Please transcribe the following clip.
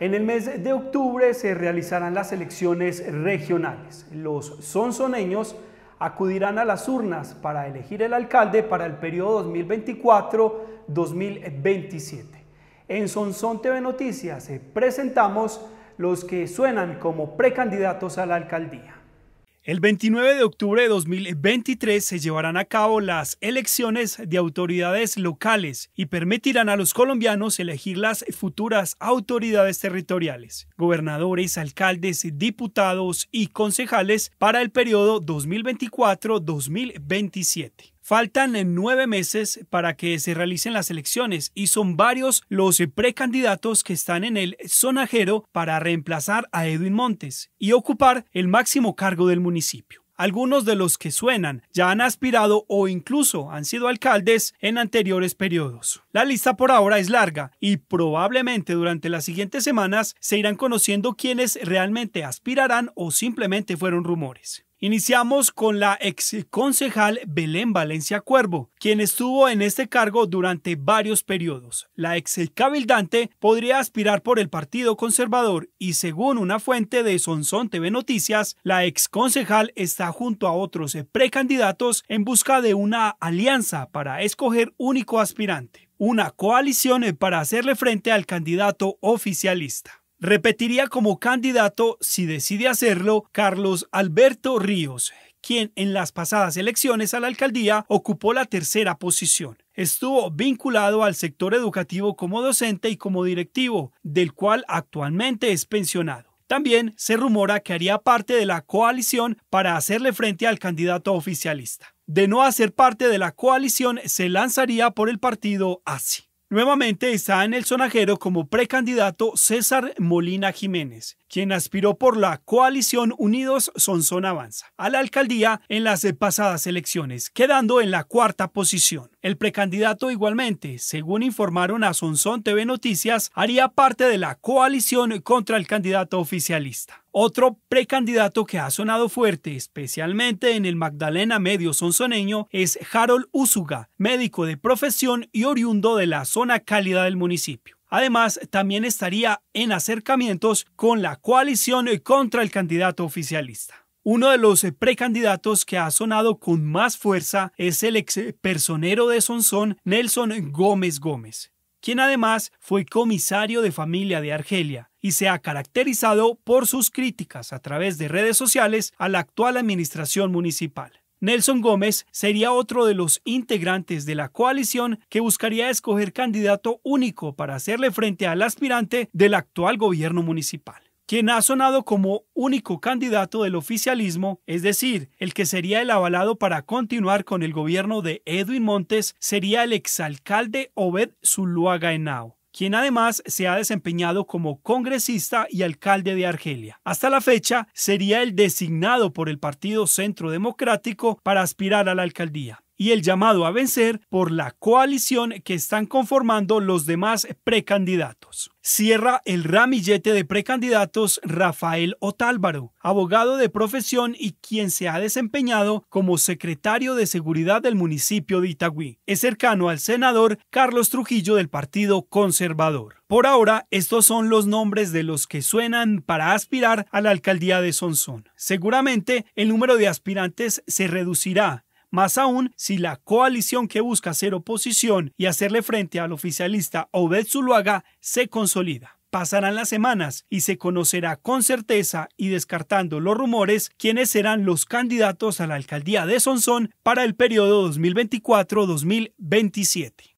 En el mes de octubre se realizarán las elecciones regionales. Los sonsoneños acudirán a las urnas para elegir el alcalde para el periodo 2024-2027. En Sonson TV Noticias presentamos los que suenan como precandidatos a la alcaldía. El 29 de octubre de 2023 se llevarán a cabo las elecciones de autoridades locales y permitirán a los colombianos elegir las futuras autoridades territoriales, gobernadores, alcaldes, diputados y concejales para el periodo 2024-2027. Faltan nueve meses para que se realicen las elecciones y son varios los precandidatos que están en el sonajero para reemplazar a Edwin Montes y ocupar el máximo cargo del municipio. Algunos de los que suenan ya han aspirado o incluso han sido alcaldes en anteriores periodos. La lista por ahora es larga y probablemente durante las siguientes semanas se irán conociendo quienes realmente aspirarán o simplemente fueron rumores. Iniciamos con la ex concejal Belén Valencia Cuervo, quien estuvo en este cargo durante varios periodos. La ex podría aspirar por el Partido Conservador y según una fuente de Sonson TV Noticias, la ex concejal está junto a otros precandidatos en busca de una alianza para escoger único aspirante, una coalición para hacerle frente al candidato oficialista. Repetiría como candidato, si decide hacerlo, Carlos Alberto Ríos, quien en las pasadas elecciones a la alcaldía ocupó la tercera posición. Estuvo vinculado al sector educativo como docente y como directivo, del cual actualmente es pensionado. También se rumora que haría parte de la coalición para hacerle frente al candidato oficialista. De no hacer parte de la coalición, se lanzaría por el partido Así. Nuevamente está en el sonajero como precandidato César Molina Jiménez, quien aspiró por la coalición Unidos Sonson Avanza a la alcaldía en las pasadas elecciones, quedando en la cuarta posición. El precandidato igualmente, según informaron a Sonson TV Noticias, haría parte de la coalición contra el candidato oficialista. Otro precandidato que ha sonado fuerte, especialmente en el Magdalena medio sonsoneño, es Harold Usuga, médico de profesión y oriundo de la zona cálida del municipio. Además, también estaría en acercamientos con la coalición contra el candidato oficialista. Uno de los eh, precandidatos que ha sonado con más fuerza es el ex eh, personero de Sonsón, Nelson Gómez Gómez, quien además fue comisario de familia de Argelia y se ha caracterizado por sus críticas a través de redes sociales a la actual administración municipal. Nelson Gómez sería otro de los integrantes de la coalición que buscaría escoger candidato único para hacerle frente al aspirante del actual gobierno municipal quien ha sonado como único candidato del oficialismo, es decir, el que sería el avalado para continuar con el gobierno de Edwin Montes, sería el exalcalde Obed Zuluaga Henao quien además se ha desempeñado como congresista y alcalde de Argelia. Hasta la fecha, sería el designado por el Partido Centro Democrático para aspirar a la alcaldía y el llamado a vencer por la coalición que están conformando los demás precandidatos. Cierra el ramillete de precandidatos Rafael Otálvaro, abogado de profesión y quien se ha desempeñado como secretario de Seguridad del municipio de Itagüí. Es cercano al senador Carlos Trujillo del Partido Conservador. Por ahora, estos son los nombres de los que suenan para aspirar a la alcaldía de Sonsón. Seguramente el número de aspirantes se reducirá más aún si la coalición que busca hacer oposición y hacerle frente al oficialista Obed Zuluaga se consolida. Pasarán las semanas y se conocerá con certeza y descartando los rumores quiénes serán los candidatos a la alcaldía de Sonsón para el periodo 2024-2027.